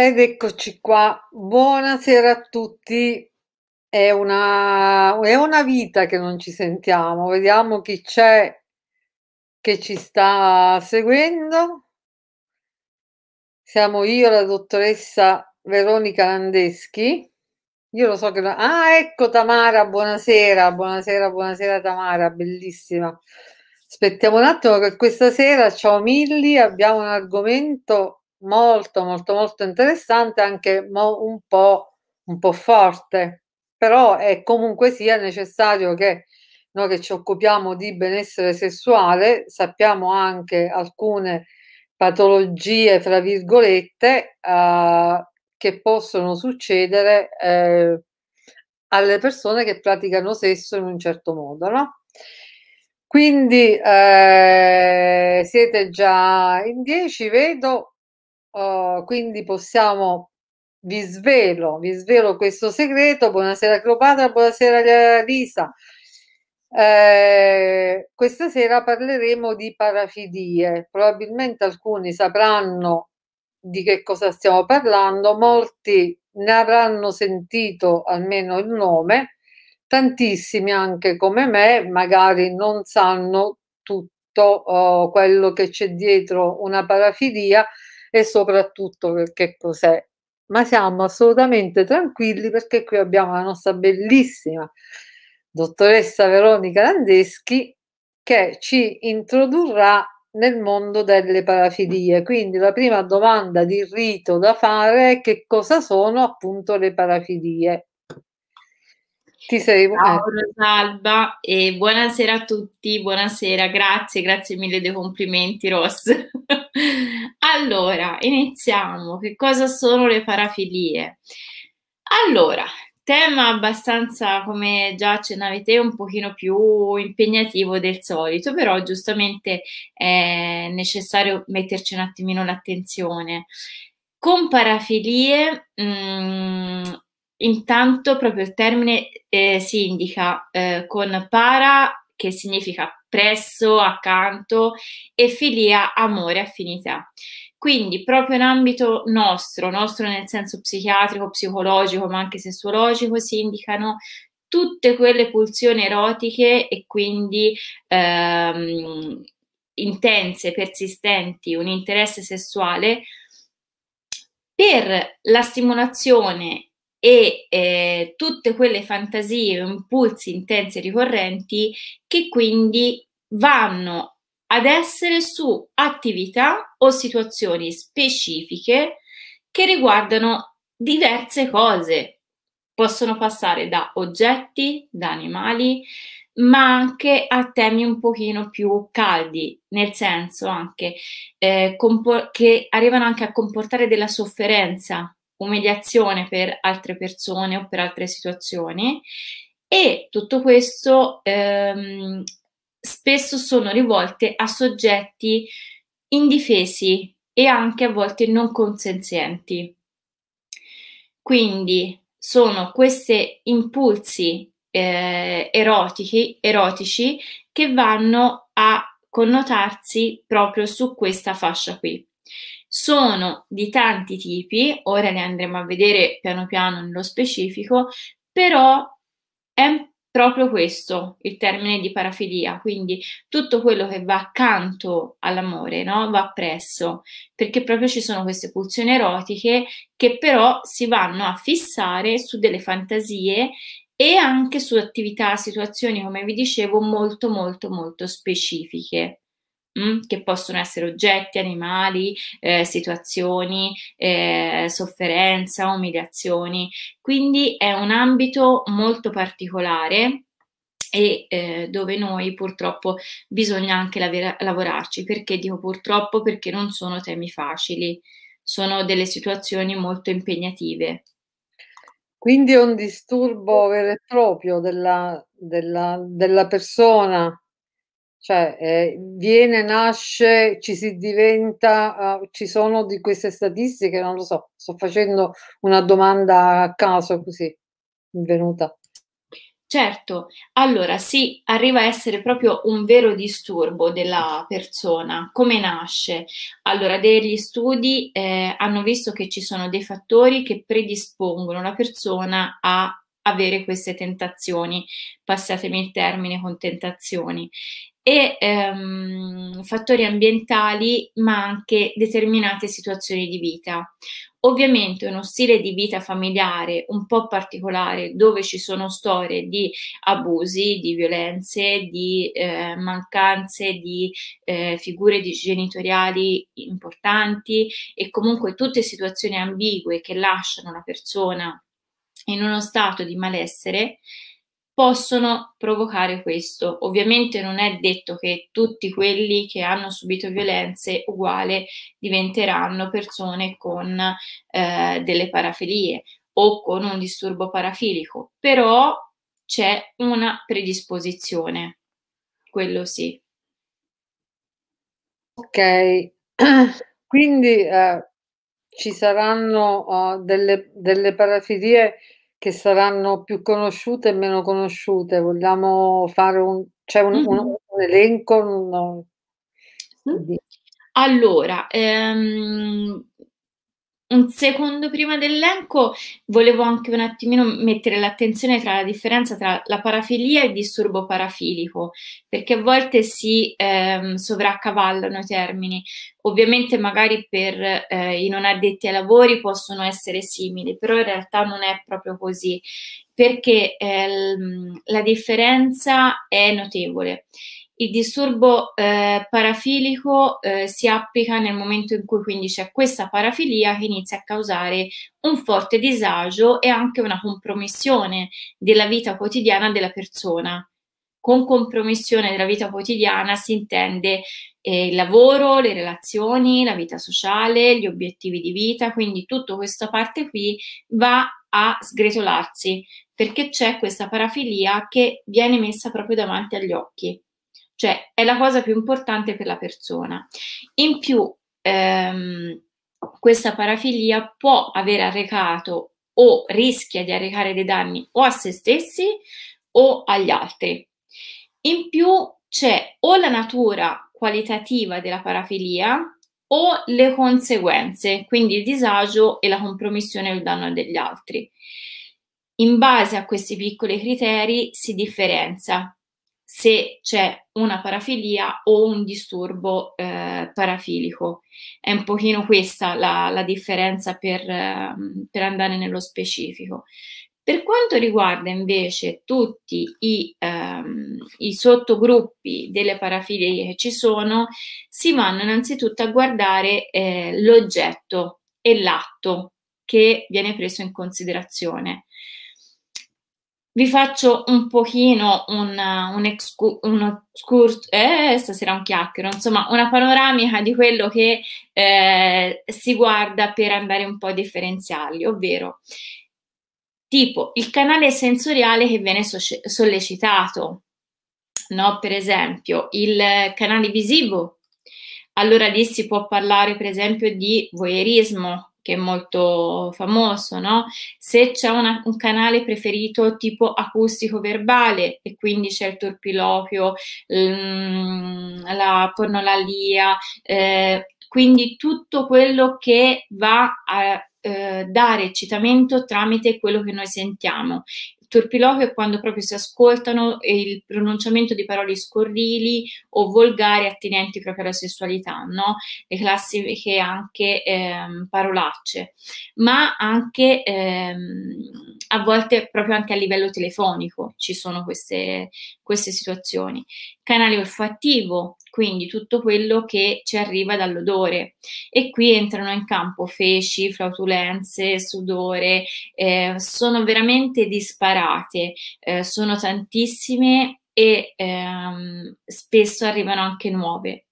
Ed eccoci qua, buonasera a tutti. È una, è una vita che non ci sentiamo, vediamo chi c'è che ci sta seguendo. Siamo io, la dottoressa Veronica Landeschi. Io lo so che... No... Ah, ecco Tamara, buonasera, buonasera, buonasera Tamara, bellissima. Aspettiamo un attimo che questa sera, ciao Milli, abbiamo un argomento molto molto molto interessante, anche mo- un, po', un po' forte, però è comunque sia necessario che noi che ci occupiamo di benessere sessuale sappiamo anche alcune patologie, fra virgolette, eh, che possono succedere eh, alle persone che praticano sesso in un certo modo, no? Quindi eh, siete già in 10, vedo, uh, quindi possiamo vi svelo, vi svelo questo segreto. Buonasera Cleopatra, buonasera Lisa. Eh, questa sera parleremo di parafidie. Probabilmente alcuni sapranno di che cosa stiamo parlando, molti ne avranno sentito almeno il nome, tantissimi anche come me magari non sanno tutto oh, quello che c'è dietro una parafidia e soprattutto che cos'è. Ma siamo assolutamente tranquilli perché qui abbiamo la nostra bellissima dottoressa Veronica Landeschi che ci introdurrà nel mondo delle parafilie. Quindi la prima domanda di rito da fare è che cosa sono appunto le parafilie. Ti sei Ciao ecco. Rosalba e buonasera a tutti, buonasera, grazie, grazie mille dei complimenti Ross. Allora, iniziamo. Che cosa sono le parafilie? Allora, tema abbastanza, come già accennavi te, un pochino più impegnativo del solito, però giustamente è necessario metterci un attimino l'attenzione. Con parafilie, mh, mm, intanto proprio il termine eh, si indica eh, con para che significa presso, accanto e filia, amore, affinità. Quindi proprio in ambito nostro, nostro nel senso psichiatrico, psicologico, ma anche sessuologico, si indicano tutte quelle pulsioni erotiche e quindi ehm, intense, persistenti, un interesse sessuale per la stimolazione e eh, tutte quelle fantasie, impulsi intensi e ricorrenti che quindi vanno ad essere su attività o situazioni specifiche che riguardano diverse cose. Possono passare da oggetti, da animali, ma anche a temi un pochino più caldi, nel senso anche eh, compo- che arrivano anche a comportare della sofferenza umiliazione per altre persone o per altre situazioni e tutto questo ehm, spesso sono rivolte a soggetti indifesi e anche a volte non consenzienti. Quindi sono questi impulsi eh, erotici, erotici che vanno a connotarsi proprio su questa fascia qui sono di tanti tipi, ora ne andremo a vedere piano piano nello specifico, però è proprio questo il termine di parafilia, quindi tutto quello che va accanto all'amore, no? va presso, perché proprio ci sono queste pulsioni erotiche che però si vanno a fissare su delle fantasie e anche su attività, situazioni, come vi dicevo, molto molto molto specifiche. Mm, che possono essere oggetti, animali, eh, situazioni, eh, sofferenza, umiliazioni. Quindi è un ambito molto particolare e eh, dove noi purtroppo bisogna anche lavorarci. Perché dico purtroppo? Perché non sono temi facili, sono delle situazioni molto impegnative. Quindi è un disturbo vero e proprio della, della, della persona cioè, eh, viene, nasce, ci si diventa, uh, ci sono di queste statistiche, non lo so, sto facendo una domanda a caso così, venuta. Certo, allora sì, arriva a essere proprio un vero disturbo della persona. Come nasce? Allora, degli studi eh, hanno visto che ci sono dei fattori che predispongono la persona a avere queste tentazioni, passatemi il termine con tentazioni e ehm, fattori ambientali, ma anche determinate situazioni di vita. Ovviamente uno stile di vita familiare un po' particolare dove ci sono storie di abusi, di violenze, di eh, mancanze di eh, figure di genitoriali importanti e comunque tutte situazioni ambigue che lasciano la persona in uno stato di malessere possono provocare questo. Ovviamente non è detto che tutti quelli che hanno subito violenze uguale diventeranno persone con eh, delle parafilie o con un disturbo parafilico, però c'è una predisposizione, quello sì. Ok, quindi eh, ci saranno uh, delle, delle parafilie che saranno più conosciute e meno conosciute. Vogliamo fare un, c'è un, mm-hmm. un, un elenco? Un... Mm-hmm. Allora, ehm, un secondo prima dell'elenco volevo anche un attimino mettere l'attenzione tra la differenza tra la parafilia e il disturbo parafilico, perché a volte si ehm, sovraccavallano i termini. Ovviamente magari per eh, i non addetti ai lavori possono essere simili, però in realtà non è proprio così, perché eh, la differenza è notevole. Il disturbo eh, parafilico eh, si applica nel momento in cui quindi c'è questa parafilia che inizia a causare un forte disagio e anche una compromissione della vita quotidiana della persona. Con compromissione della vita quotidiana si intende eh, il lavoro, le relazioni, la vita sociale, gli obiettivi di vita, quindi tutta questa parte qui va a sgretolarsi perché c'è questa parafilia che viene messa proprio davanti agli occhi. Cioè, è la cosa più importante per la persona. In più, ehm, questa parafilia può aver arrecato o rischia di arrecare dei danni o a se stessi o agli altri. In più c'è o la natura qualitativa della parafilia o le conseguenze, quindi il disagio e la compromissione o il danno degli altri. In base a questi piccoli criteri si differenzia se c'è una parafilia o un disturbo eh, parafilico. È un pochino questa la, la differenza per, ehm, per, andare nello specifico. Per quanto riguarda invece tutti i, ehm, i sottogruppi delle parafilie che ci sono, si vanno innanzitutto a guardare eh, l'oggetto e l'atto che viene preso in considerazione vi faccio un pochino un, uh, un, excu- un excurs- eh, stasera un chiacchiero, insomma una panoramica di quello che eh, si guarda per andare un po' a differenziarli, ovvero tipo il canale sensoriale che viene so- sollecitato, no? per esempio il canale visivo, allora lì si può parlare per esempio di voyeurismo, che è molto famoso, no? Se c'è una, un canale preferito tipo acustico verbale e quindi c'è il torpilopio, la pornolalia, eh, quindi tutto quello che va a eh, dare eccitamento tramite quello che noi sentiamo turpiloquio è quando proprio si ascoltano il pronunciamento di parole scorrili o volgari attinenti proprio alla sessualità, no? le classiche anche ehm, parolacce, ma anche ehm, a volte proprio anche a livello telefonico ci sono queste, queste situazioni. Canale olfattivo, quindi tutto quello che ci arriva dall'odore. E qui entrano in campo feci, flautulenze, sudore, eh, sono veramente disparate, eh, sono tantissime e ehm, spesso arrivano anche nuove.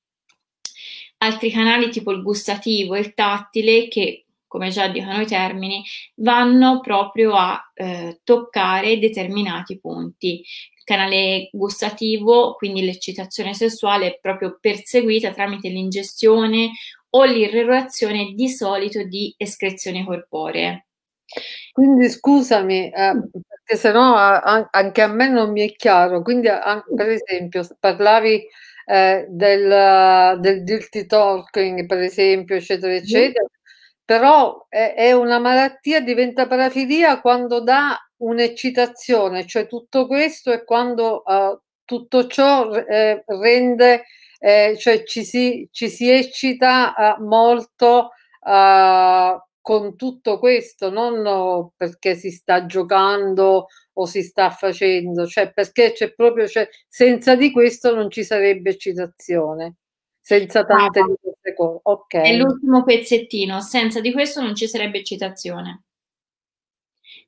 Altri canali tipo il gustativo e il tattile che come già dicono i termini, vanno proprio a eh, toccare determinati punti, canale gustativo, quindi l'eccitazione sessuale è proprio perseguita tramite l'ingestione o l'irrorazione di solito di escrezioni corporee. Quindi scusami, eh, perché sennò eh, a, anche a me non mi è chiaro. Quindi, a, per esempio, parlavi eh, del, del dirty talking, per esempio, eccetera, eccetera, mm. però è, è, una malattia, diventa parafilia quando dà un'eccitazione, cioè tutto questo è quando uh, tutto ciò eh, rende, eh, cioè ci si, ci si eccita uh, molto uh, con tutto questo, non perché si sta giocando o si sta facendo, cioè perché c'è proprio, cioè, senza di questo non ci sarebbe eccitazione senza tante di queste cose. Ok. È l'ultimo pezzettino, senza di questo non ci sarebbe eccitazione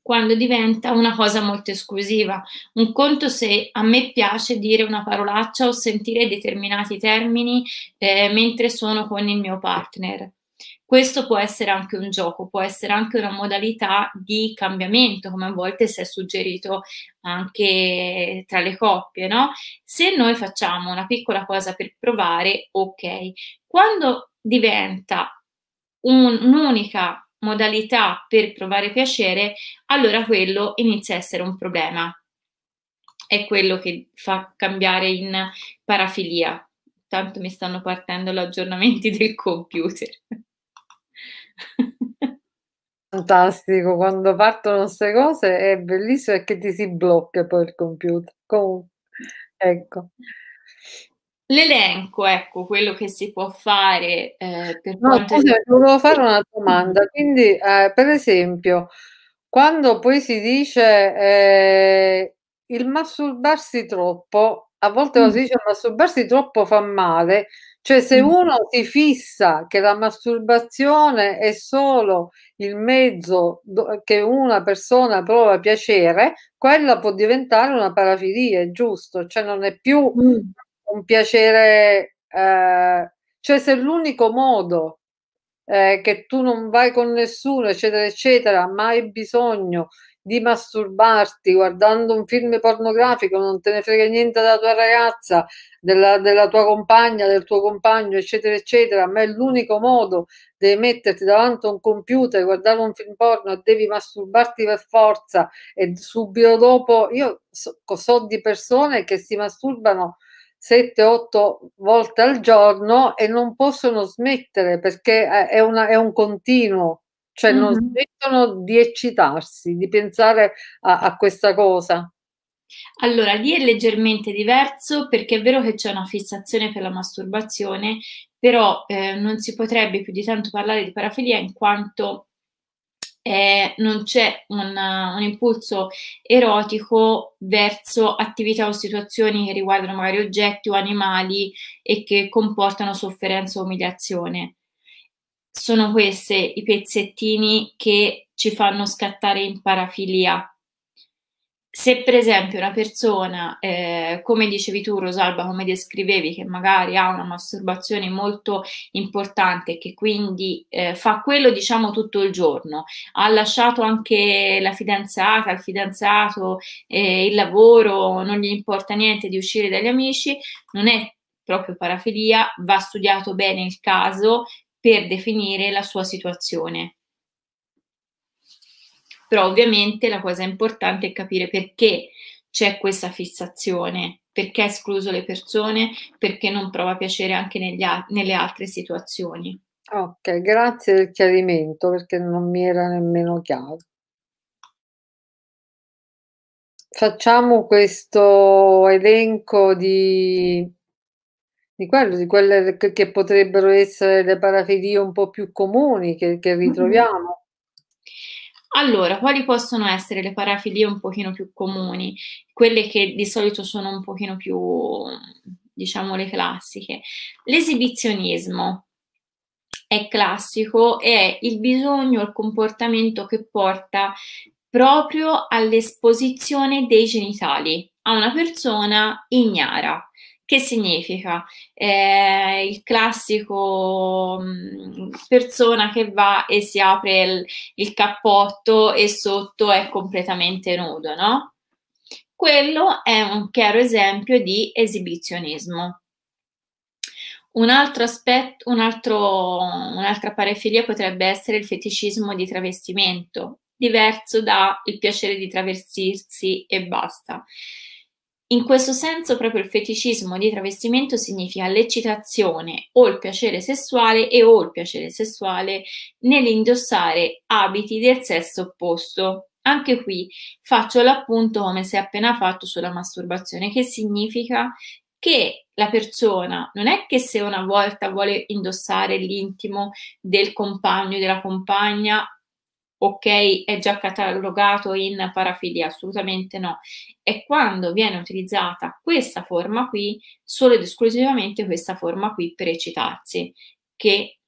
quando diventa una cosa molto esclusiva. Un conto se a me piace dire una parolaccia o sentire determinati termini eh, mentre sono con il mio partner. Questo può essere anche un gioco, può essere anche una modalità di cambiamento, come a volte si è suggerito anche tra le coppie, no? Se noi facciamo una piccola cosa per provare, ok. Quando diventa un, un'unica modalità per provare piacere, allora quello inizia a essere un problema. È quello che fa cambiare in parafilia. Tanto mi stanno partendo gli aggiornamenti del computer. Fantastico, quando partono queste cose è bellissimo e che ti si blocca poi il computer. Comunque, ecco. L'elenco, ecco, quello che si può fare eh, per no, quanto... Scusa, volevo fare una domanda, quindi eh, per esempio, quando poi si dice eh, il masturbarsi troppo, a volte mm. lo si dice masturbarsi troppo fa male, cioè se mm. uno si fissa che la masturbazione è solo il mezzo che una persona prova piacere, quella può diventare una parafilia, è giusto? Cioè non è più mm un piacere, eh, cioè se l'unico modo eh, che tu non vai con nessuno, eccetera, eccetera, ma hai bisogno di masturbarti guardando un film pornografico, non te ne frega niente della tua ragazza, della, della tua compagna, del tuo compagno, eccetera, eccetera, ma è l'unico modo di metterti davanti a un computer, guardare un film porno, devi masturbarti per forza e subito dopo, io so, so di persone che si masturbano 7-8 volte al giorno e non possono smettere perché è, una, è un continuo, cioè mm-hmm. non smettono di eccitarsi, di pensare a, a questa cosa. Allora, lì è leggermente diverso perché è vero che c'è una fissazione per la masturbazione, però eh, non si potrebbe più di tanto parlare di parafilia in quanto eh, non c'è un, eh, un, impulso erotico verso attività o situazioni che riguardano magari oggetti o animali e che comportano sofferenza o umiliazione. Sono questi i pezzettini che ci fanno scattare in parafilia se per esempio una persona, eh, come dicevi tu Rosalba, come descrivevi, che magari ha una masturbazione molto importante e che quindi eh, fa quello diciamo tutto il giorno, ha lasciato anche la fidanzata, il fidanzato, eh, il lavoro, non gli importa niente di uscire dagli amici, non è proprio parafilia, va studiato bene il caso per definire la sua situazione però ovviamente la cosa importante è capire perché c'è questa fissazione, perché ha escluso le persone, perché non prova piacere anche a- nelle altre situazioni. Ok, grazie del chiarimento perché non mi era nemmeno chiaro. Facciamo questo elenco di, di, quello, di quelle che, potrebbero essere le parafilie un po' più comuni che, che mm-hmm. ritroviamo. Allora, quali possono essere le parafilie un pochino più comuni? Quelle che di solito sono un pochino più, diciamo, le classiche. L'esibizionismo è classico e è il bisogno, il comportamento che porta proprio all'esposizione dei genitali a una persona ignara, che significa? Eh, il classico mhmm, persona che va e si apre il, il cappotto e sotto è completamente nudo, no? Quello è un chiaro esempio di esibizionismo. Un altro aspetto, un altro, un'altra parefilia potrebbe essere il feticismo di travestimento, diverso dal piacere di travestirsi e basta. In questo senso proprio il feticismo di travestimento significa l'eccitazione o il piacere sessuale e o il piacere sessuale nell'indossare abiti del sesso opposto. Anche qui faccio l'appunto come si è appena fatto sulla masturbazione, che significa che la persona non è che se una volta vuole indossare l'intimo del compagno, della compagna, ok, è già catalogato in parafilia, assolutamente no. È quando viene utilizzata questa forma qui, solo ed esclusivamente questa forma qui per eccitarsi, che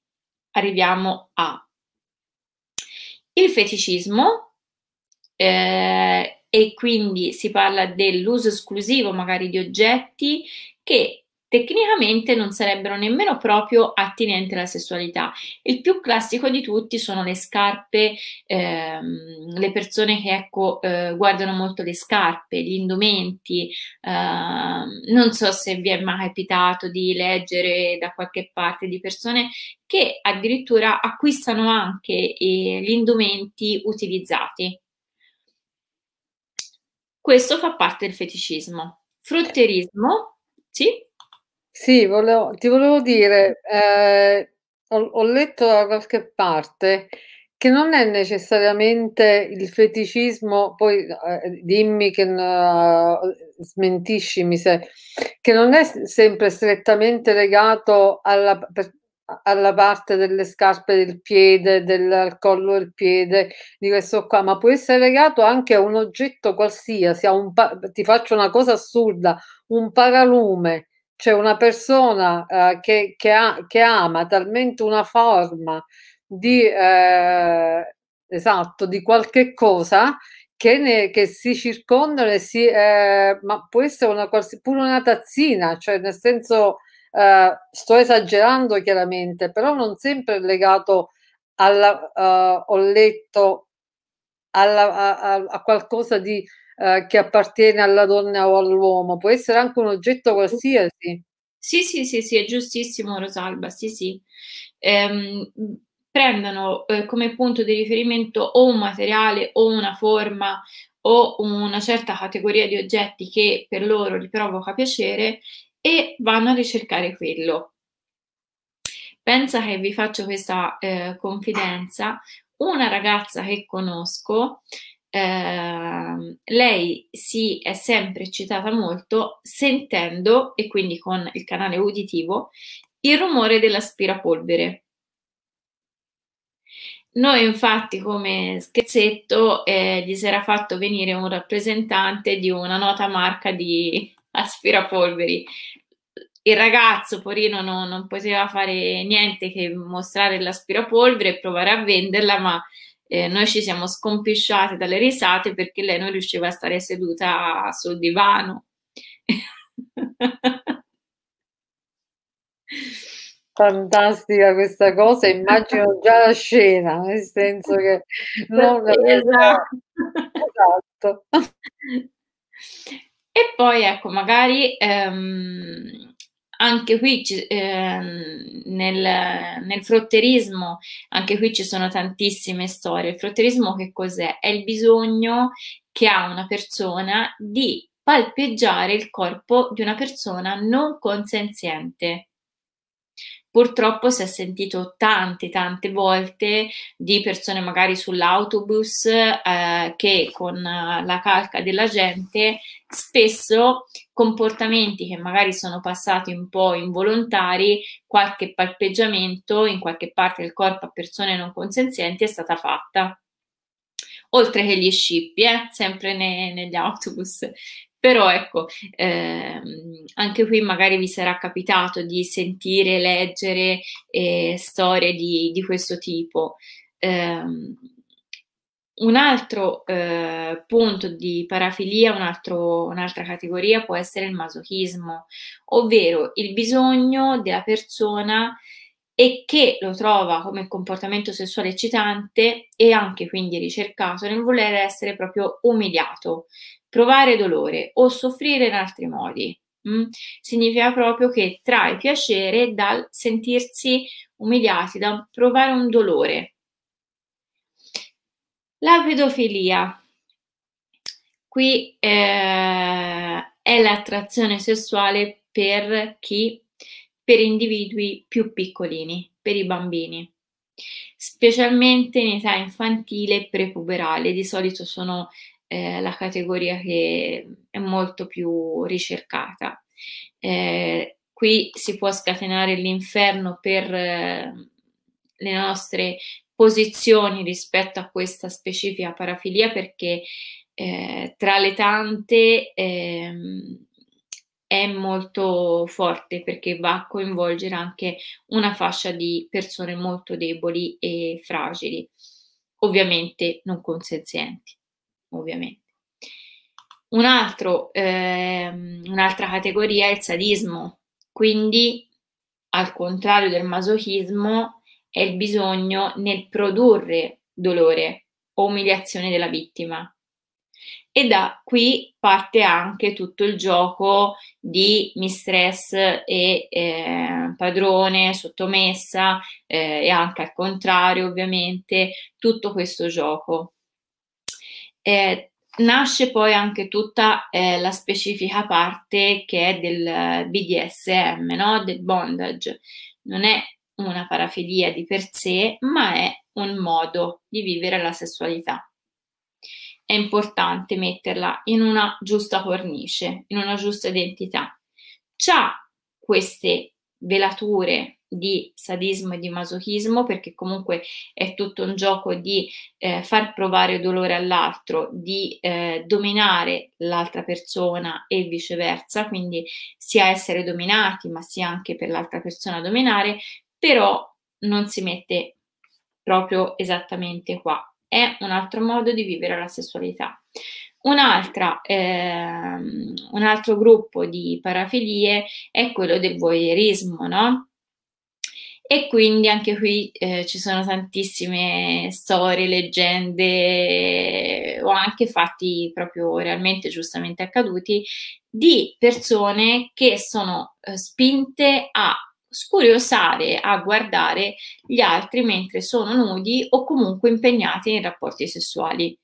arriviamo a. Il feticismo, eh, e quindi si parla dell'uso esclusivo magari di oggetti che tecnicamente non sarebbero nemmeno proprio attinenti alla sessualità. Il più classico di tutti sono le scarpe, ehm, le persone che ecco, eh, guardano molto le scarpe, gli indumenti. Ehm, non so se vi è mai capitato di leggere da qualche parte di persone che addirittura acquistano anche eh, gli indumenti utilizzati. Questo fa parte del feticismo. Frutterismo, sì, sì, volevo ti volevo dire, ehm, ho ho letto da qualche parte che non è necessariamente il feticismo poi, ehm, dimmi che n uhm, smentiscimi se che non è sempre strettamente legato alla per alla parte delle scarpe, del piede, del collo del piede, di questo qua, ma può essere legato anche a un oggetto qualsiasi, a un ti faccio una cosa assurda, un paralume. Cioè una persona eh, che, che, ha, che, ama talmente una forma di, eh, esatto, di qualche cosa che, ne, che si circondano e si... Eh, ma può essere una, pure una tazzina, cioè nel senso... Eh, sto esagerando chiaramente, però non sempre è legato alla, eh, ho letto alla, a, a, qualcosa di eh, che appartiene alla donna o all'uomo, può essere anche un oggetto qualsiasi. Sì, sì, sì, sì, è giustissimo Rosalba, sì, sì. Ehm, prendono eh, come punto di riferimento o un materiale o una forma o una certa categoria di oggetti che per loro li provoca piacere e vanno a ricercare quello. Pensa che vi faccio questa eh, confidenza. Una ragazza che conosco Ehm, lei si è sempre eccitata molto sentendo, e quindi con il canale uditivo, il rumore dell'aspirapolvere. Noi infatti come scherzetto eh, gli si era fatto venire un rappresentante di una nota marca di aspirapolveri. Il ragazzo, Porino, non, non poteva fare niente che mostrare l'aspirapolvere e provare a venderla, ma eh, noi ci siamo scompisciate dalle risate perché lei non riusciva a stare seduta sul divano. Fantastica questa cosa, immagino già la scena, nel senso che non esatto. esatto. E poi ecco, magari ehm, anche qui ehm, nel, nel, frotterismo, anche qui ci sono tantissime storie. Il frotterismo che cos'è? È il bisogno che ha una persona di palpeggiare il corpo di una persona non consenziente. Purtroppo si è sentito tante, tante volte di persone magari sull'autobus eh, che con eh, la calca della gente spesso comportamenti che magari sono passati un po' involontari, qualche palpeggiamento in qualche parte del corpo a persone non consenzienti è stata fatta oltre che gli scippi, eh? sempre ne, negli autobus. Però ecco, ehm, anche qui magari vi sarà capitato di sentire, leggere eh, storie di, di, questo tipo. Eh, un altro eh, punto di parafilia, un altro, un'altra categoria può essere il masochismo, ovvero il bisogno della persona e che lo trova come comportamento sessuale eccitante e anche quindi ricercato nel voler essere proprio umiliato, provare dolore o soffrire in altri modi. Mm? Significa proprio che trae piacere dal sentirsi umiliati, da provare un dolore. La pedofilia. Qui eh, è l'attrazione sessuale per chi? Per individui più piccolini, per i bambini specialmente in età infantile e prepuberale, di solito sono eh, la categoria che è molto più ricercata. Eh, qui si può scatenare l'inferno per eh, le nostre posizioni rispetto a questa specifica parafilia perché eh, tra le tante ehm, è molto forte perché va a coinvolgere anche una fascia di persone molto deboli e fragili, ovviamente non consenzienti ovviamente. Un altro, ehm, un'altra categoria è il sadismo, quindi al contrario del masochismo è il bisogno nel produrre dolore o umiliazione della vittima. E da qui parte anche tutto il gioco di mistress e eh, padrone, sottomessa eh, e anche al contrario ovviamente, tutto questo gioco eh, nasce poi anche tutta eh, la specifica parte che è del eh, BDSM, no? del bondage. Non è una parafilia di per sé, ma è un modo di vivere la sessualità. È importante metterla in una giusta cornice, in una giusta identità. C'ha queste velature di sadismo e di masochismo, perché comunque è tutto un gioco di eh, far provare dolore all'altro, di eh, dominare l'altra persona e viceversa, quindi sia essere dominati, ma sia anche per l'altra persona dominare, però non si mette proprio esattamente qua. È un altro modo di vivere la sessualità. Un'altra, ehm, un altro gruppo di parafilie è quello del voyeurismo, no? E quindi anche qui eh, ci sono tantissime storie, leggende o anche fatti proprio realmente giustamente accaduti di persone che sono eh, spinte a scuriosare, a guardare gli altri mentre sono nudi o comunque impegnati in rapporti sessuali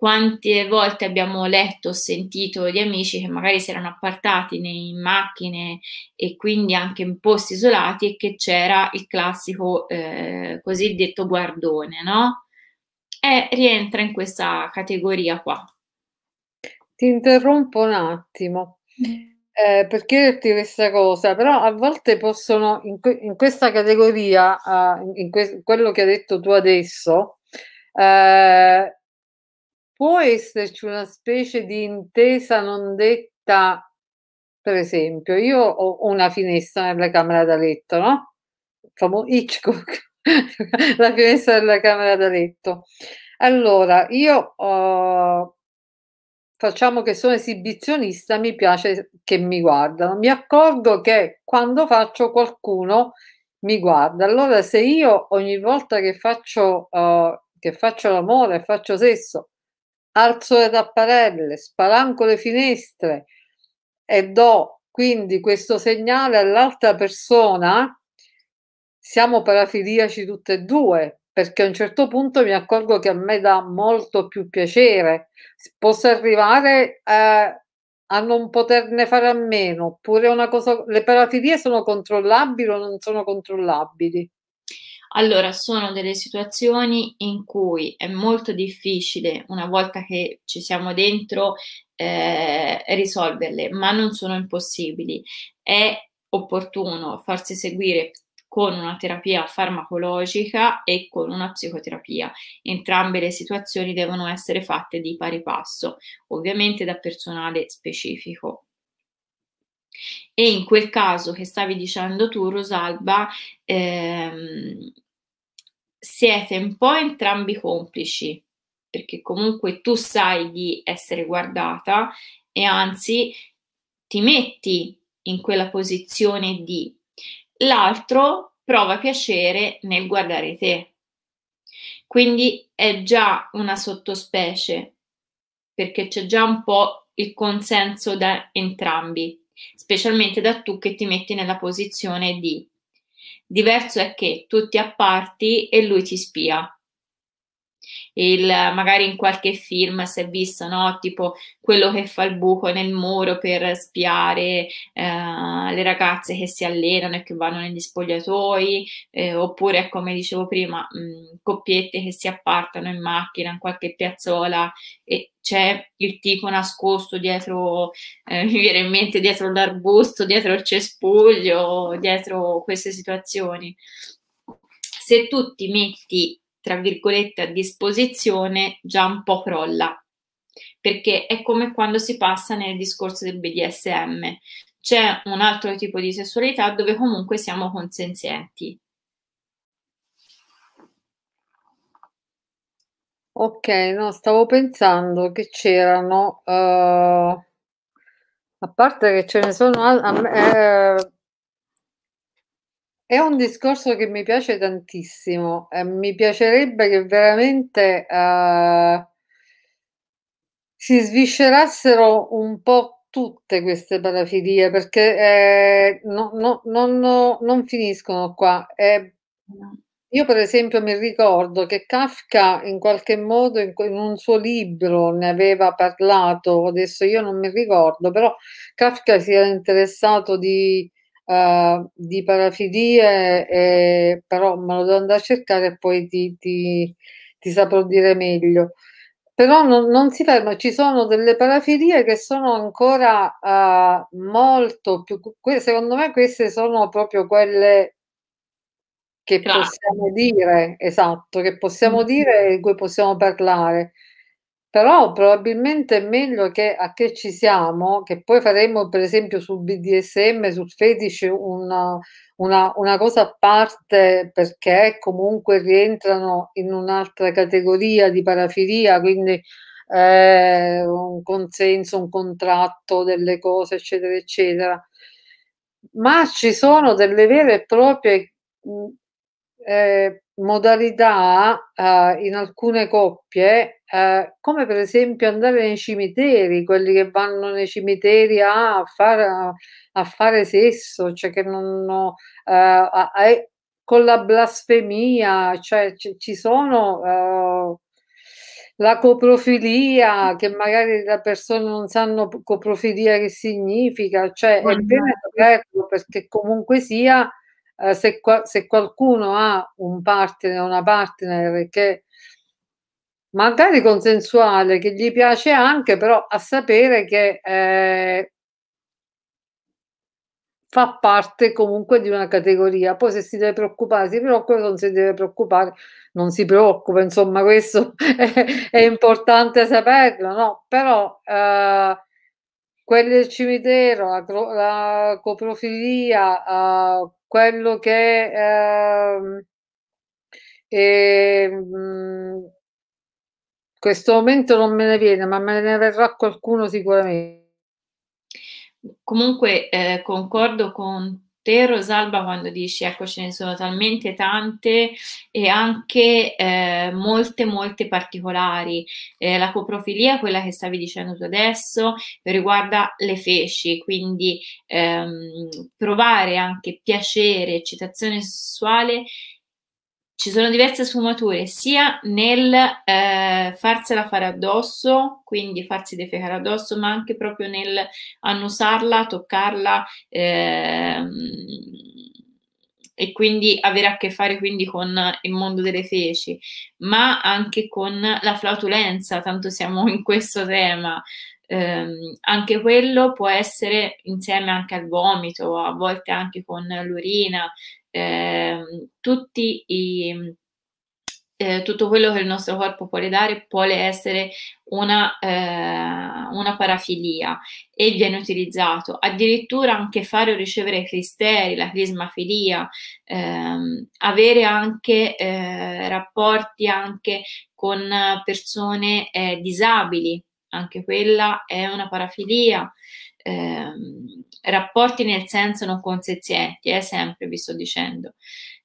quante volte abbiamo letto o sentito di amici che magari si erano appartati in macchine e quindi anche in posti isolati e che c'era il classico eh, cosiddetto guardone, no? E rientra in questa categoria qua. Ti interrompo un attimo. Eh, per chiederti questa cosa, però a volte possono, in, que in questa categoria, uh, in que quello che hai detto tu adesso, eh, può esserci una specie di intesa non detta, per esempio, io ho una finestra nella camera da letto, no? Il famoso Hitchcock, la finestra della camera da letto. Allora, io uh, facciamo che sono esibizionista, mi piace che mi guardano. Mi accorgo che quando faccio qualcuno mi guarda. Allora, se io ogni volta che faccio, uh, che faccio l'amore, faccio sesso, alzo le tapparelle, spalanco le finestre e do quindi questo segnale all'altra persona, siamo parafiliaci tutte e due, perché a un certo punto mi accorgo che a me dà molto più piacere. Posso arrivare eh, a non poterne fare a meno, oppure una cosa... Le parafilie sono controllabili o non sono controllabili? Allora, sono delle situazioni in cui è molto difficile, una volta che ci siamo dentro, eh, risolverle, ma non sono impossibili. È opportuno farsi seguire con una terapia farmacologica e con una psicoterapia. Entrambe le situazioni devono essere fatte di pari passo, ovviamente da personale specifico. E in quel caso che stavi dicendo tu, Rosalba, ehm, siete un po' entrambi complici, perché comunque tu sai di essere guardata e anzi ti metti in quella posizione di l'altro prova piacere nel guardare te. Quindi è già una sottospecie, perché c'è già un po' il consenso da entrambi specialmente da tu che ti metti nella posizione di. Diverso è che tu ti apparti e lui ti spia il, magari in qualche film si è visto, no? Tipo quello che fa il buco nel muro per spiare eh, le ragazze che si allenano e che vanno negli spogliatoi, eh, oppure come dicevo prima, mh, mm, coppiette che si appartano in macchina in qualche piazzola e c'è il tipo nascosto dietro, eh, mi viene in mente dietro l'arbusto, dietro il cespuglio, dietro queste situazioni. Se tu ti metti tra virgolette, a disposizione già un po' crolla, perché è come quando si passa nel discorso del BDSM. C'è un altro tipo di sessualità dove comunque siamo consenzienti. Ok, no, stavo pensando che c'erano, uh, a parte che ce ne sono, uh, è un discorso che mi piace tantissimo, e mi piacerebbe che veramente, ehm, si sviscerassero un po' tutte queste parafilie, perché, ehm, no no non non finiscono qua. Ehm, io per esempio mi ricordo che Kafka in qualche modo in in un suo libro ne aveva parlato, adesso io non mi ricordo, però Kafka si era interessato di uh, di parafilie, eh, però me lo devo andare a cercare e poi ti, ti, ti saprò dire meglio. Però non, non, si ferma, ci sono delle parafilie che sono ancora uh, molto più... Que- secondo me queste sono proprio quelle che possiamo dire, esatto, che possiamo mm. dire e di cui possiamo parlare. Però probabilmente è meglio che a che ci siamo, che poi faremo per esempio sul BDSM, sul fetish una, una, una cosa a parte perché comunque rientrano in un'altra categoria di parafilia, quindi eh, un consenso, un contratto, delle cose, eccetera, eccetera. Ma ci sono delle vere e proprie eh, modalità eh, in alcune coppie, eh, come per esempio andare nei cimiteri, quelli che vanno nei cimiteri a, far, a fare sesso, cioè che non, eh, a, a, con la blasfemia, cioè c- ci sono eh, la coprofilia, che magari le persone non sanno coprofilia che significa, cioè è bene saperlo perché comunque sia eh, se, se, qualcuno ha un partner, una partner che magari consensuale, che gli piace anche, però a sapere che eh, fa parte comunque di una categoria. Poi se si deve preoccupare, si preoccupa, se non si deve preoccupare, non si preoccupa. Insomma, questo è, è importante saperlo, no? Però eh, quelli del cimitero, la, la coprofilia, eh, quello che eh, eh, questo momento non me ne viene, ma me ne verrà qualcuno sicuramente. Comunque eh, concordo con te Rosalba quando dici ecco ce ne sono talmente tante e anche eh, molte molte particolari eh, la coprofilia quella che stavi dicendo tu adesso riguarda le feci quindi ehm, provare anche piacere eccitazione sessuale ci sono diverse sfumature sia nel eh, farsela fare addosso, quindi farsi defecare addosso, ma anche proprio nel annusarla, toccarla eh, e quindi avere a che fare quindi con il mondo delle feci, ma anche con la flautulenza, tanto siamo in questo tema. Eh, anche quello può essere insieme anche al vomito, a volte anche con l'urina, Ehm, tutti i, eh, tutto quello che il nostro corpo può dare può essere una, eh, una, parafilia e viene utilizzato. Addirittura anche fare o ricevere cristeri, la crismafilia, ehm, avere anche eh, rapporti anche con persone eh, disabili, anche quella è una parafilia. Ehm, rapporti nel senso non consenzienti, eh, sempre vi sto dicendo,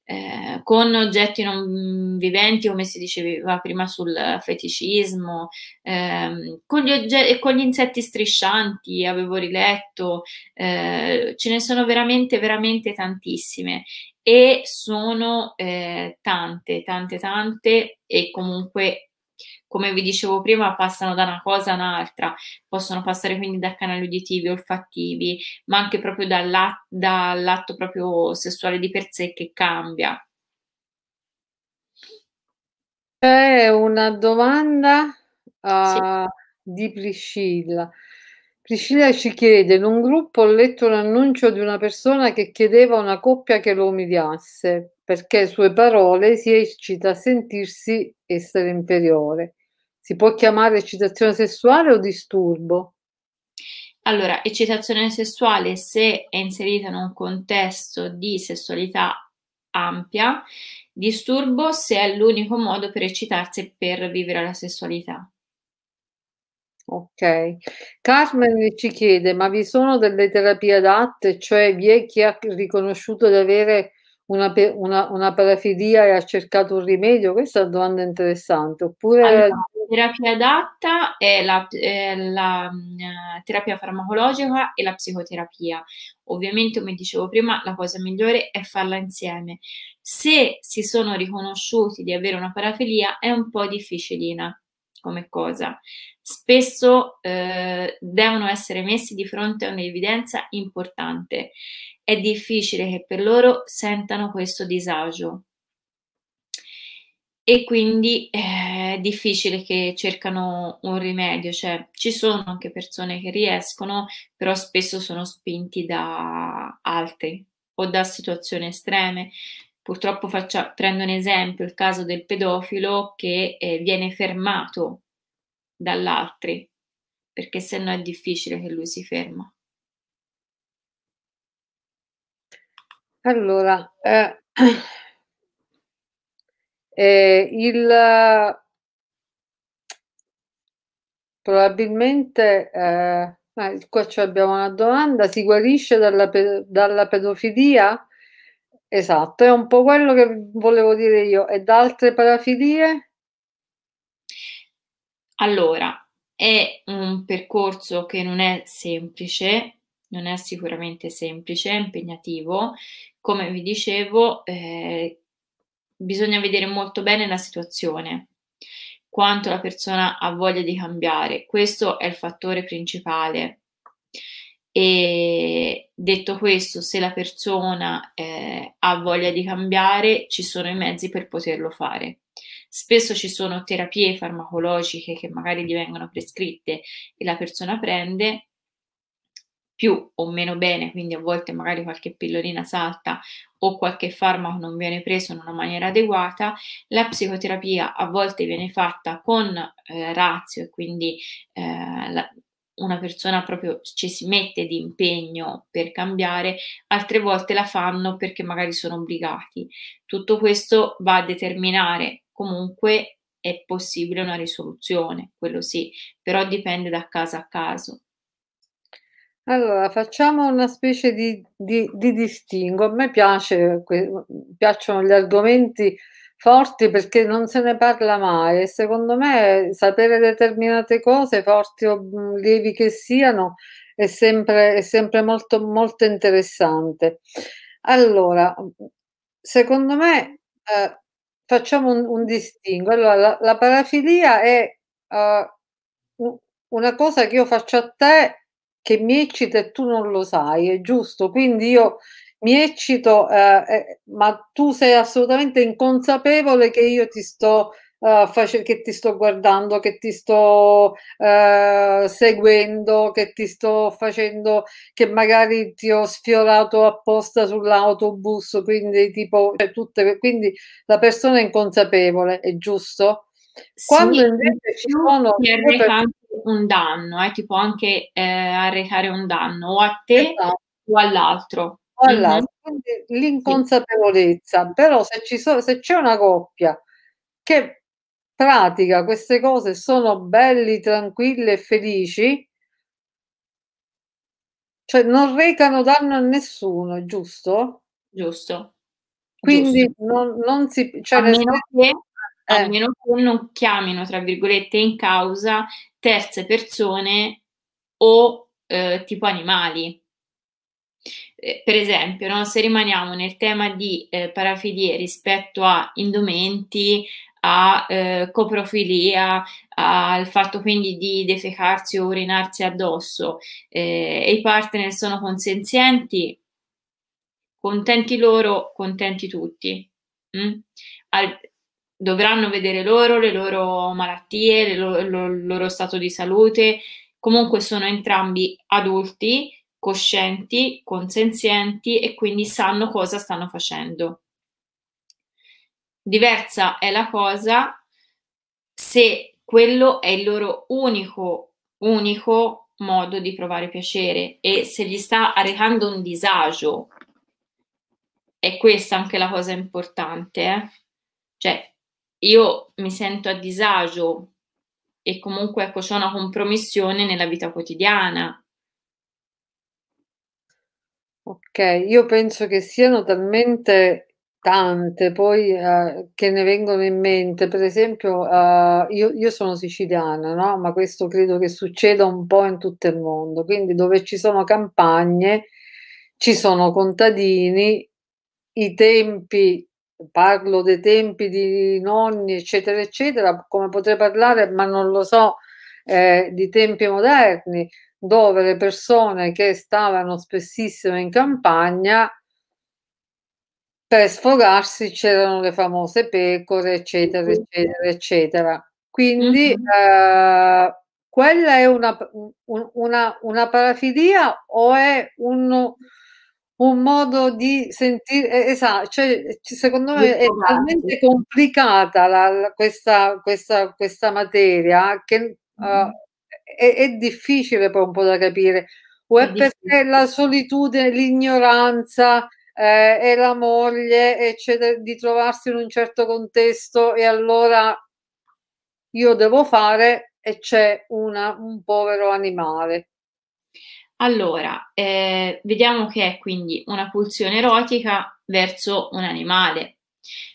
eh, con oggetti non viventi, come si diceva prima sul feticismo, ehm, con, gli oggetti, con gli insetti striscianti, avevo riletto, eh, ce ne sono veramente, veramente tantissime e sono eh, tante, tante, tante e comunque come vi dicevo prima, passano da una cosa a un'altra, possono passare quindi da canali uditivi, olfattivi, ma anche proprio dall'atto, dall'atto proprio sessuale di per sé che cambia. C'è una domanda uh, sì. di Priscilla. Priscilla ci chiede, in un gruppo ho letto l'annuncio di una persona che chiedeva a una coppia che lo umiliasse perché sue parole si eccita a sentirsi essere inferiore. Si può chiamare eccitazione sessuale o disturbo? Allora, eccitazione sessuale, se è inserita in un contesto di sessualità ampia, disturbo se è l'unico modo per eccitarsi e per vivere la sessualità. Ok, Carmen ci chiede, ma vi sono delle terapie adatte, cioè vi è chi ha riconosciuto di avere una, una, una parafilia e ha cercato un rimedio? Questa è una domanda interessante. Oppure... Allora, la terapia adatta è la, è la mh, mm, terapia farmacologica e la psicoterapia. Ovviamente, come dicevo prima, la cosa migliore è farla insieme. Se si sono riconosciuti di avere una parafilia è un po' difficilina come cosa. Spesso eh, devono essere messi di fronte a un'evidenza importante è difficile che per loro sentano questo disagio e quindi eh, è difficile che cercano un rimedio, cioè ci sono anche persone che riescono, però spesso sono spinti da altri o da situazioni estreme. Purtroppo faccia, prendo un esempio, il caso del pedofilo che eh, viene fermato dall'altri, perché se no è difficile che lui si ferma. Allora, eh, eh, il, probabilmente, eh, ah, qua abbiamo una domanda, si guarisce dalla, dalla pedofilia? Esatto, è un po' quello che volevo dire io. E da altre parafilie? Allora, è un percorso che non è semplice, non è sicuramente semplice, è impegnativo. Come vi dicevo, eh, bisogna vedere molto bene la situazione, quanto la persona ha voglia di cambiare. Questo è il fattore principale. E detto questo, se la persona eh, ha voglia di cambiare, ci sono i mezzi per poterlo fare. Spesso ci sono terapie farmacologiche che magari gli vengono prescritte e la persona prende, più o meno bene, quindi a volte magari qualche pillolina salta o qualche farmaco non viene preso in una maniera adeguata, la psicoterapia a volte viene fatta con eh, razio e quindi eh, la, una persona proprio ci si mette di impegno per cambiare, altre volte la fanno perché magari sono obbligati. Tutto questo va a determinare comunque è possibile una risoluzione, quello sì, però dipende da caso a caso. Allora, facciamo una specie di, di, di distinguo. A me piace, piacciono gli argomenti forti perché non se ne parla mai secondo me sapere determinate cose, forti o mm, lievi che siano, è sempre, è sempre molto, molto interessante. Allora, secondo me eh, facciamo un, un, distinguo. Allora, la, la parafilia è eh, una cosa che io faccio a te che mi eccita e tu non lo sai, è giusto? Quindi io mi eccito, eh, eh, ma tu sei assolutamente inconsapevole che io ti sto, eh, face- che ti sto guardando, che ti sto eh, seguendo, che ti sto facendo, che magari ti ho sfiorato apposta sull'autobus, quindi tipo, cioè, tutte, quindi la persona è inconsapevole, è giusto? Quando sì, invece ci sono un danno, eh, ti può anche eh, arrecare un danno o a te esatto. o all'altro. Mhm. Allora, l'inconsapevolezza, sì. però se, so, se c'è una coppia che pratica queste cose, sono belli, tranquilli e felici, cioè non recano danno a nessuno, giusto? Giusto. Quindi giusto. Non, non, si... Cioè a, meno che, eh. a che non chiamino, tra virgolette, in causa terze persone o eh, tipo animali. Eh, per esempio, no? se rimaniamo nel tema di eh, parafilie rispetto a indumenti, a eh, coprofilia, al fatto quindi di defecarsi o urinarsi addosso eh, e i partner sono consenzienti, contenti loro, contenti tutti. Mm? Al, dovranno vedere loro le loro malattie, il lo, lo, loro stato di salute. Comunque sono entrambi adulti, coscienti, consenzienti e quindi sanno cosa stanno facendo. Diversa è la cosa se quello è il loro unico, unico modo di provare piacere e se gli sta arrecando un disagio. È questa anche la cosa importante, eh? Cioè, io mi sento a disagio e comunque ecco, c'è una compromissione nella vita quotidiana. Ok, io penso che siano talmente tante poi eh, che ne vengono in mente. Per esempio, eh, io, io, sono siciliana, no? ma questo credo che succeda un po' in tutto il mondo. Quindi dove ci sono campagne, ci sono contadini, i tempi parlo dei tempi di nonni, eccetera, eccetera, come potrei parlare, ma non lo so, eh, di tempi moderni, dove le persone che stavano spessissimo in campagna per sfogarsi c'erano le famose pecore, eccetera, eccetera, eccetera. Quindi mm-hmm. eh, quella è una, una, una parafilia o è un, un modo di sentire, eh, esatto, cioè, secondo me è talmente complicata la, la, questa, questa, questa, materia che mm è, è, difficile poi un po' da capire, o è, è perché la solitudine, l'ignoranza eh, e la moglie, eccetera, di trovarsi in un certo contesto e allora io devo fare e c'è una, un povero animale allora, eh, vediamo che è quindi una pulsione erotica verso un animale.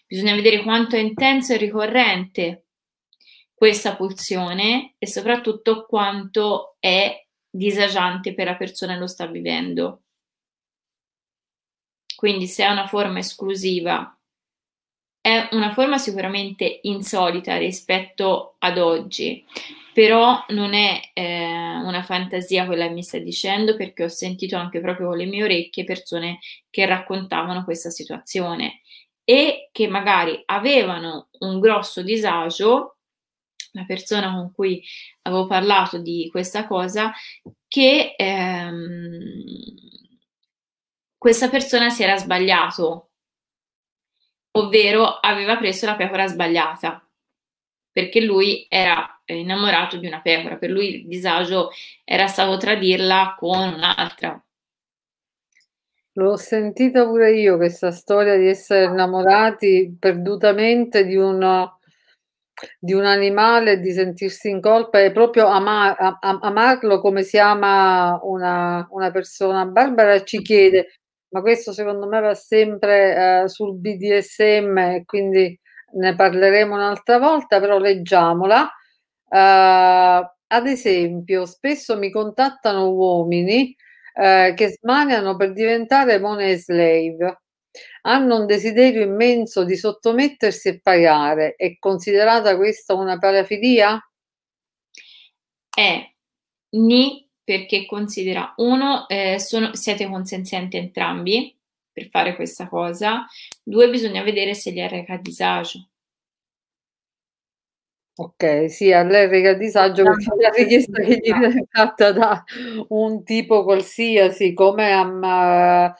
Bisogna vedere quanto è intenso e ricorrente questa pulsione e soprattutto quanto è disagiante per la persona che lo sta vivendo. Quindi se è una forma esclusiva è una forma sicuramente insolita rispetto ad oggi, però non è eh, una fantasia quella che mi sta dicendo perché ho sentito anche proprio con le mie orecchie persone che raccontavano questa situazione e che magari avevano un grosso disagio, la persona con cui avevo parlato di questa cosa, che ehm, questa persona si era sbagliato ovvero aveva preso la pecora sbagliata, perché lui era eh, innamorato di una pecora, per lui il disagio era stato tradirla con un'altra. L'ho sentita pure io questa storia di essere innamorati perdutamente di uno di un animale di sentirsi in colpa e proprio amar, am, amarlo come si ama una, una persona. Barbara ci chiede ma questo secondo me va sempre eh, sul BDSM, quindi ne parleremo un'altra volta, però leggiamola. Eh, ad esempio, spesso mi contattano uomini eh, che smaniano per diventare money slave. Hanno un desiderio immenso di sottomettersi e pagare. È considerata questa una parafilia? È eh, ni perché considera uno, eh, sono, siete consenzienti entrambi per fare questa cosa, due, bisogna vedere se gli arreca disagio. Ok, sì, a disagio perché no, la richiesta che viene fatta da un tipo qualsiasi, come, um,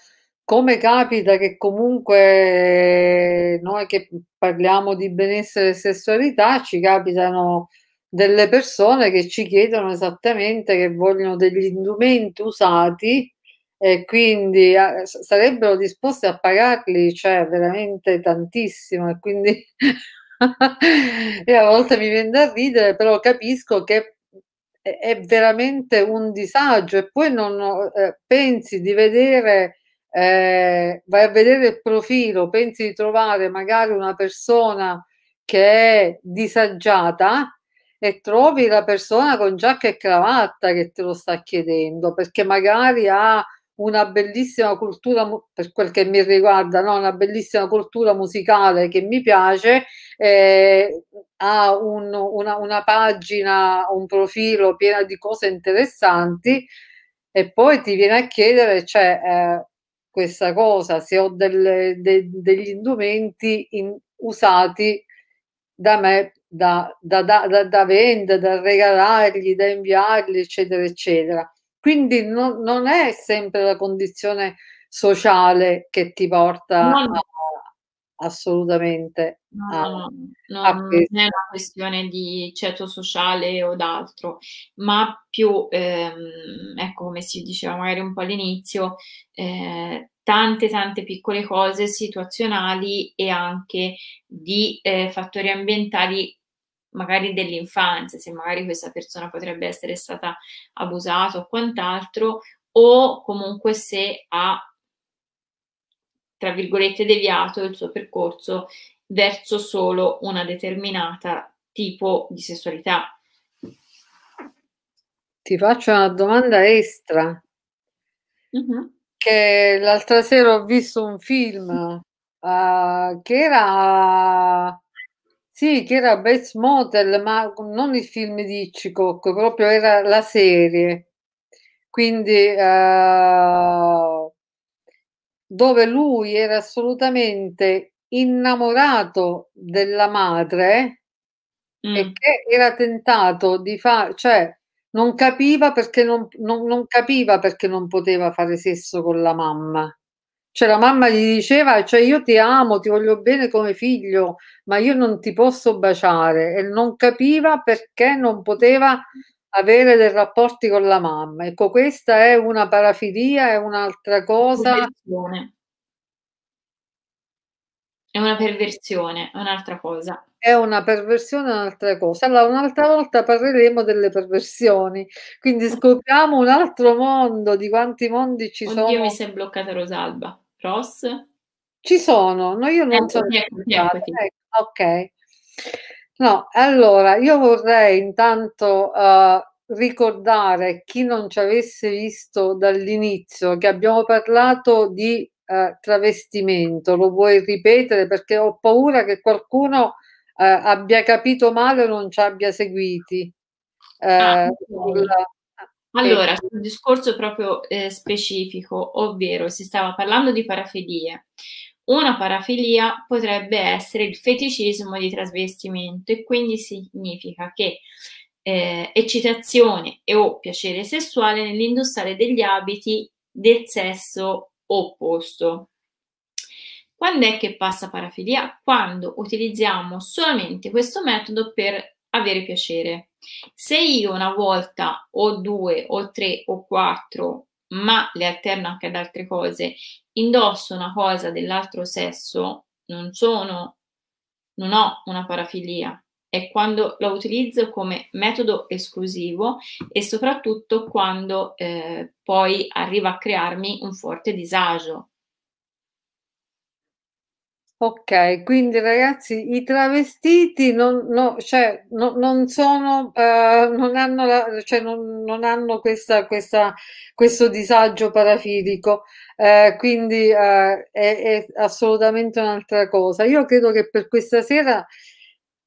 come capita che comunque noi che parliamo di benessere e sessualità ci capitano delle persone che ci chiedono esattamente che vogliono degli indumenti usati e quindi ah, sarebbero disposte a pagarli, cioè veramente tantissimo e quindi e a volte mi viene da ridere, però capisco che è veramente un disagio e poi non eh, pensi di vedere eh, vai a vedere il profilo, pensi di trovare magari una persona che è disagiata e trovi la persona con giacca e cravatta che te lo sta chiedendo, perché magari ha una bellissima cultura, per quel che mi riguarda, no? una bellissima cultura musicale che mi piace, eh, ha un, una, una pagina, un profilo pieno di cose interessanti e poi ti viene a chiedere, cioè, eh, questa cosa, se ho delle, de, degli indumenti in, usati da me da, da, da, da, vendere, da regalargli, da inviargli, eccetera, eccetera. Quindi non, non è sempre la condizione sociale che ti porta no, no. assolutamente no, a, no, a non è una questione di ceto sociale o d'altro, ma più, ehm, ecco come si diceva magari un po' all'inizio, eh, tante tante piccole cose situazionali e anche di eh, fattori ambientali magari dell'infanzia, se magari questa persona potrebbe essere stata abusata o quant'altro, o comunque se ha, tra virgolette, deviato il suo percorso verso solo una determinata tipo di sessualità. Ti faccio una domanda extra. Uh-huh. Che l'altra sera ho visto un film uh, che era sì, che era Bates Motel, ma non il film di Hitchcock, proprio era la serie. Quindi uh, dove lui era assolutamente innamorato della madre mm. e che era tentato di fare, cioè non capiva perché non, non, non capiva perché non poteva fare sesso con la mamma. Cioè la mamma gli diceva, cioè io ti amo, ti voglio bene come figlio, ma io non ti posso baciare e non capiva perché non poteva avere dei rapporti con la mamma. Ecco, questa è una parafilia, è un'altra cosa. È una perversione, è un'altra cosa. È una perversione, un'altra cosa. Allora, un'altra volta parleremo delle perversioni, quindi scopriamo un altro mondo di quanti mondi ci Oddio, sono. Io mi sei bloccata Rosalba cross? Ci sono, no io non eh, so. Ecco, ok. No, allora io vorrei intanto uh, ricordare chi non ci avesse visto dall'inizio che abbiamo parlato di uh, travestimento, lo vuoi ripetere perché ho paura che qualcuno uh, abbia capito male o non ci abbia seguiti. Ah, okay. Allora, sul discorso proprio eh, specifico, ovvero si stava parlando di parafilie. Una parafilia potrebbe essere il feticismo di trasvestimento e quindi significa che eh, eccitazione e o piacere sessuale nell'indossare degli abiti del sesso opposto. Quando è che passa parafilia? Quando utilizziamo solamente questo metodo per avere piacere se io una volta o due o tre o quattro, ma le alterno anche ad altre cose, indosso una cosa dell'altro sesso, non sono, non ho una parafilia, è quando la utilizzo come metodo esclusivo e soprattutto quando eh, poi arriva a crearmi un forte disagio. Ok, quindi ragazzi, i travestiti non, no, cioè, no, non sono, eh, non hanno, la, cioè, non, non hanno questa, questa, questo disagio parafilico, eh, quindi eh, è, è, assolutamente un'altra cosa. Io credo che per questa sera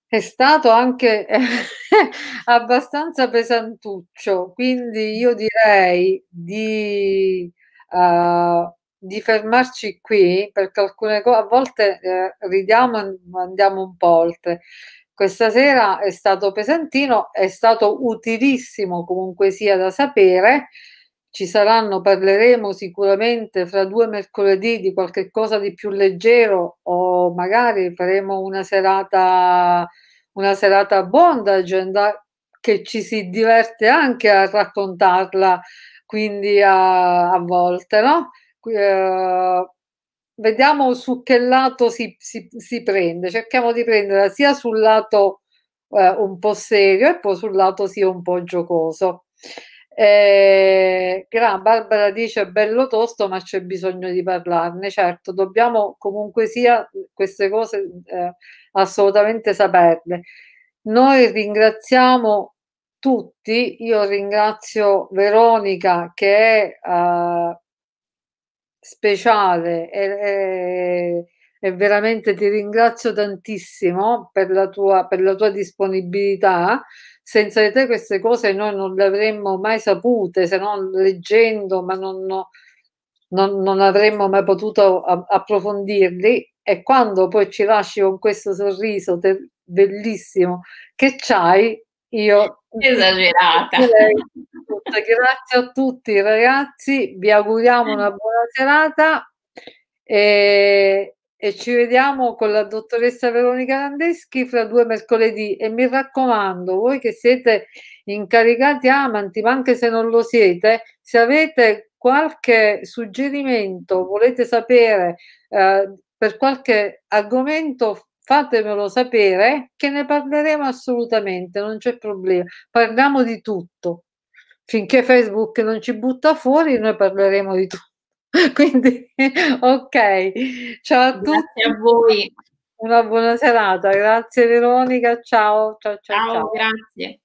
è stato anche abbastanza pesantuccio, quindi io direi di... Uh, di fermarci qui perché alcune cose a volte eh, ridiamo e andiamo un po' oltre. Questa sera è stato pesantino, è stato utilissimo comunque sia da sapere. Ci saranno, parleremo sicuramente fra due mercoledì di qualche cosa di più leggero o magari faremo una serata, una serata bondage and, che ci si diverte anche a raccontarla quindi a, a volte, no? Eh, vediamo su che lato si, si, si, prende, cerchiamo di prenderla sia sul lato eh, un po' serio e poi sul lato sia un po' giocoso. Eh, Gran Barbara dice bello tosto ma c'è bisogno di parlarne certo dobbiamo comunque sia queste cose eh, assolutamente saperle noi ringraziamo tutti io ringrazio Veronica che è eh, speciale e, e, e, veramente ti ringrazio tantissimo per la, tua, per la tua disponibilità. Senza di te queste cose noi non le avremmo mai sapute, se non leggendo, ma non, non, non avremmo mai potuto approfondirli. E quando poi ci lasci con questo sorriso te, bellissimo che c'hai, io esagerata. Grazie a tutti ragazzi, vi auguriamo una buona serata e, e ci vediamo con la dottoressa Veronica Landeschi fra due mercoledì e mi raccomando, voi che siete incaricati amanti, ma anche se non lo siete, se avete qualche suggerimento, volete sapere eh, per qualche argomento, fatemelo sapere che ne parleremo assolutamente, non c'è problema. Parliamo di tutto. Finché Facebook non ci butta fuori, noi parleremo di tutto. Quindi, ok, ciao a Grazie tutti. a voi. Una buona serata, grazie Veronica, ciao, ciao, ciao. ciao, ciao. grazie.